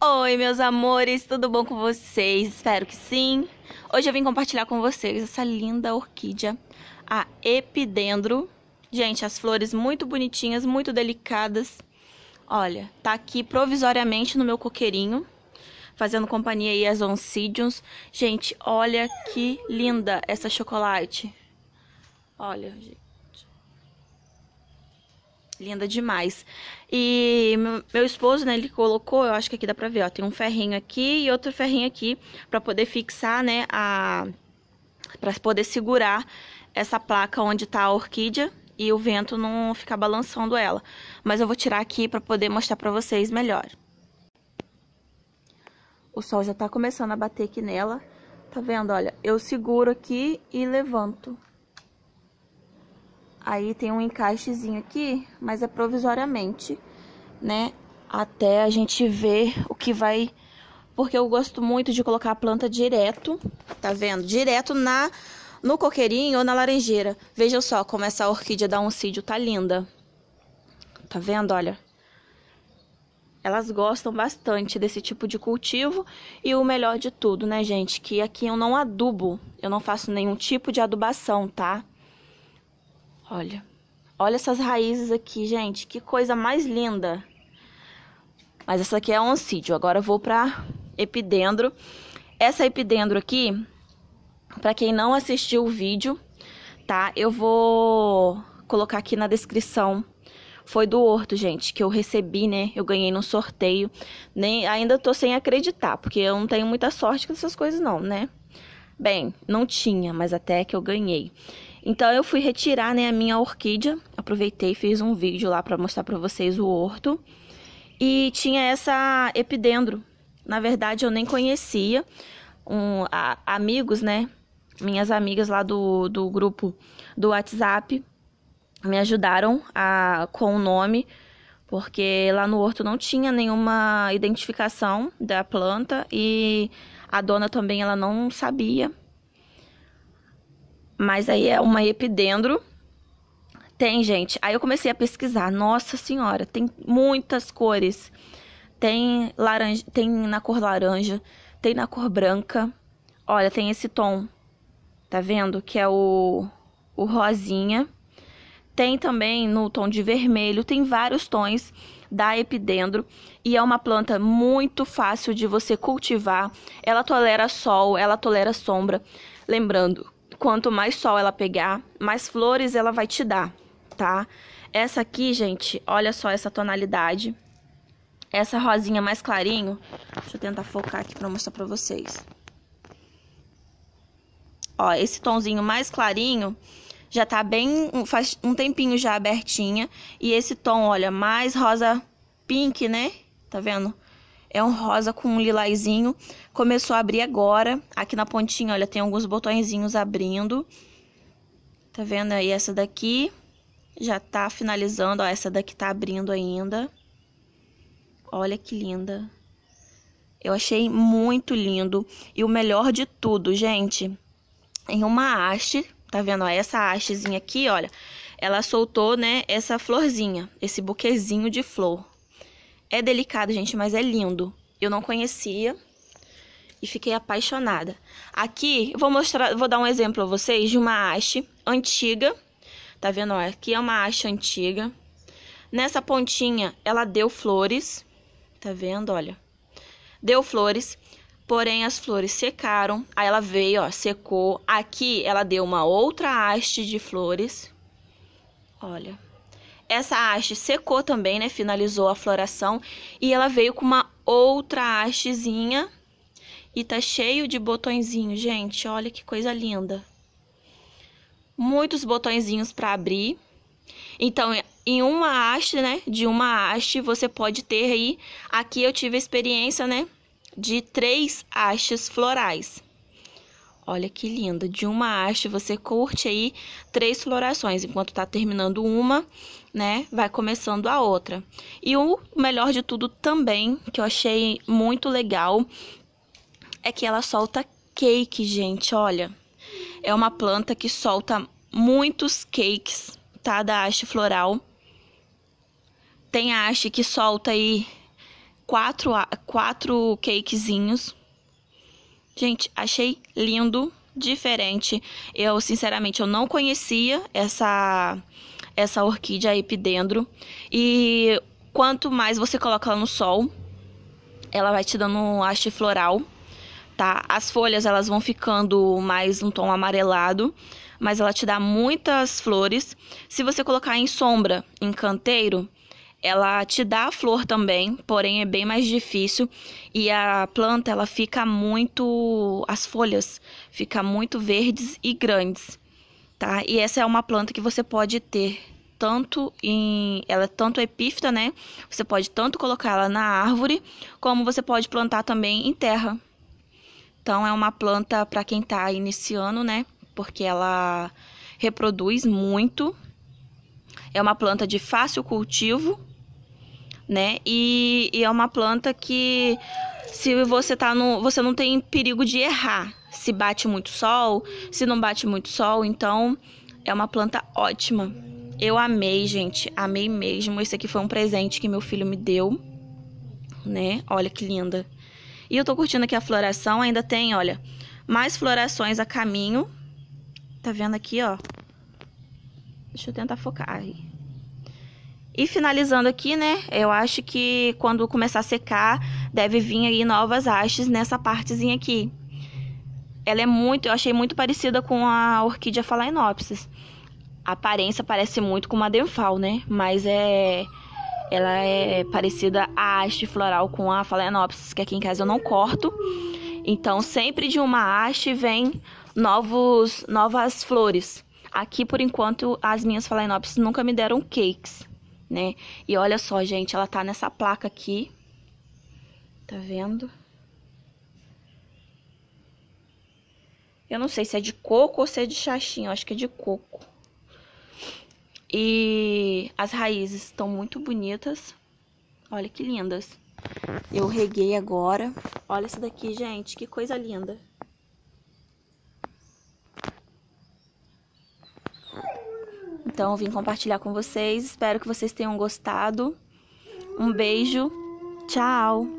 Oi, meus amores, tudo bom com vocês? Espero que sim. Hoje eu vim compartilhar com vocês essa linda orquídea, a epidendro. Gente, as flores muito bonitinhas, muito delicadas. Olha, tá aqui provisoriamente no meu coqueirinho, fazendo companhia aí às oncidiums. Gente, olha que linda essa chocolate. Olha, gente linda demais. E meu esposo, né, ele colocou, eu acho que aqui dá pra ver, ó, tem um ferrinho aqui e outro ferrinho aqui pra poder fixar, né, a... pra poder segurar essa placa onde tá a orquídea e o vento não ficar balançando ela. Mas eu vou tirar aqui pra poder mostrar pra vocês melhor. O sol já tá começando a bater aqui nela. Tá vendo? Olha, eu seguro aqui e levanto. Aí tem um encaixezinho aqui, mas é provisoriamente, né? Até a gente ver o que vai. Porque eu gosto muito de colocar a planta direto, tá vendo? Direto na no coqueirinho ou na laranjeira. Vejam só como essa orquídea da oncídio tá linda. Tá vendo? Olha. Elas gostam bastante desse tipo de cultivo e o melhor de tudo, né, gente, que aqui eu não adubo, eu não faço nenhum tipo de adubação, tá? Olha, olha essas raízes aqui, gente. Que coisa mais linda. Mas essa aqui é oncídio. Agora eu vou para epidendro. Essa epidendro aqui, para quem não assistiu o vídeo, tá? Eu vou colocar aqui na descrição. Foi do horto, gente, que eu recebi, né? Eu ganhei num sorteio. Nem ainda tô sem acreditar, porque eu não tenho muita sorte com essas coisas não, né? Bem, não tinha, mas até que eu ganhei. Então eu fui retirar né, a minha orquídea, aproveitei e fiz um vídeo lá para mostrar para vocês o horto. E tinha essa epidendro. Na verdade eu nem conhecia. Um, a, amigos, né? Minhas amigas lá do, do grupo do WhatsApp me ajudaram a, com o nome, porque lá no horto não tinha nenhuma identificação da planta e a dona também ela não sabia mas aí é uma epidendro. Tem, gente. Aí eu comecei a pesquisar. Nossa senhora, tem muitas cores. Tem laranja, tem na cor laranja, tem na cor branca. Olha, tem esse tom. Tá vendo? Que é o o rosinha. Tem também no tom de vermelho, tem vários tons da epidendro e é uma planta muito fácil de você cultivar. Ela tolera sol, ela tolera sombra. Lembrando Quanto mais sol ela pegar, mais flores ela vai te dar, tá? Essa aqui, gente, olha só essa tonalidade. Essa rosinha mais clarinho, deixa eu tentar focar aqui pra mostrar pra vocês. Ó, esse tonzinho mais clarinho já tá bem, faz um tempinho já abertinha. E esse tom, olha, mais rosa pink, né? Tá vendo? É um rosa com um lilazinho. Começou a abrir agora. Aqui na pontinha, olha, tem alguns botõezinhos abrindo. Tá vendo aí essa daqui? Já tá finalizando, ó, essa daqui tá abrindo ainda. Olha que linda. Eu achei muito lindo. E o melhor de tudo, gente, em uma haste, tá vendo? Ó, essa hastezinha aqui, olha, ela soltou, né, essa florzinha, esse buquezinho de flor. É delicado, gente, mas é lindo. Eu não conhecia e fiquei apaixonada. Aqui, vou mostrar, vou dar um exemplo a vocês de uma haste antiga. Tá vendo? Ó, aqui é uma haste antiga. Nessa pontinha, ela deu flores. Tá vendo? Olha. Deu flores, porém as flores secaram. Aí ela veio, ó, secou. Aqui ela deu uma outra haste de flores. Olha. Essa haste secou também, né? Finalizou a floração e ela veio com uma outra hastezinha e tá cheio de botõezinhos, gente. Olha que coisa linda. Muitos botõezinhos para abrir. Então, em uma haste, né? De uma haste, você pode ter aí. Aqui eu tive a experiência, né? De três hastes florais. Olha que linda! De uma haste, você curte aí três florações. Enquanto tá terminando uma, né, vai começando a outra. E o melhor de tudo também, que eu achei muito legal, é que ela solta cake, gente. Olha, é uma planta que solta muitos cakes, tá? Da haste floral. Tem a haste que solta aí quatro, quatro cakezinhos Gente, achei lindo, diferente. Eu, sinceramente, eu não conhecia essa essa orquídea epidendro e quanto mais você coloca ela no sol, ela vai te dando um haste floral, tá? As folhas elas vão ficando mais um tom amarelado, mas ela te dá muitas flores. Se você colocar em sombra, em canteiro, ela te dá a flor também, porém é bem mais difícil e a planta ela fica muito as folhas fica muito verdes e grandes, tá? E essa é uma planta que você pode ter tanto em ela é tanto epífita, né? Você pode tanto colocar ela na árvore, como você pode plantar também em terra. Então é uma planta para quem está iniciando, né? Porque ela reproduz muito. É uma planta de fácil cultivo né? E, e é uma planta que se você tá no, você não tem perigo de errar. Se bate muito sol, se não bate muito sol, então é uma planta ótima. Eu amei, gente, amei mesmo. Esse aqui foi um presente que meu filho me deu, né? Olha que linda. E eu tô curtindo aqui a floração, ainda tem, olha, mais florações a caminho. Tá vendo aqui, ó? Deixa eu tentar focar aí. E finalizando aqui, né? Eu acho que quando começar a secar, deve vir aí novas hastes nessa partezinha aqui. Ela é muito, eu achei muito parecida com a orquídea Phalaenopsis. A aparência parece muito com uma denfal, né? Mas é ela é parecida a haste floral com a Phalaenopsis, que aqui em casa eu não corto. Então, sempre de uma haste vem novos novas flores. Aqui, por enquanto, as minhas Phalaenopsis nunca me deram cakes né? E olha só, gente, ela tá nessa placa aqui. Tá vendo? Eu não sei se é de coco ou se é de xaxim, acho que é de coco. E as raízes estão muito bonitas. Olha que lindas. Eu reguei agora. Olha isso daqui, gente, que coisa linda. Então, vim compartilhar com vocês. Espero que vocês tenham gostado. Um beijo. Tchau!